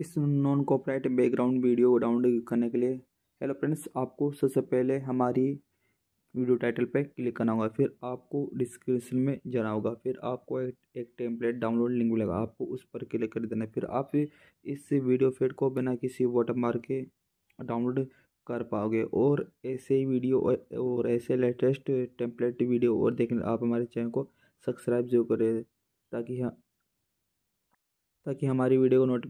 इस non copyright background video को download करने के लिए हेलो फ्रेंड्स आपको सबसे पहले हमारी वीडियो टाइटल पर क्लिक करना होगा फिर आपको डिस्क्रिप्शन में जाना होगा फिर आपको एक, एक टेम्पलेट डाउनलोड लिंक मिलेगा आपको उस पर क्लिक कर देना फिर आप इस वीडियो फेड को बिना किसी वाटर मार्क के डाउनलोड कर पाओगे और ऐसे ही वीडियो और, ऐसे लेटेस्ट टेम्पलेट वीडियो और देखने आप हमारे चैनल को सब्सक्राइब जरूर करें ताकि हाँ ताकि हमारी वीडियो को नोट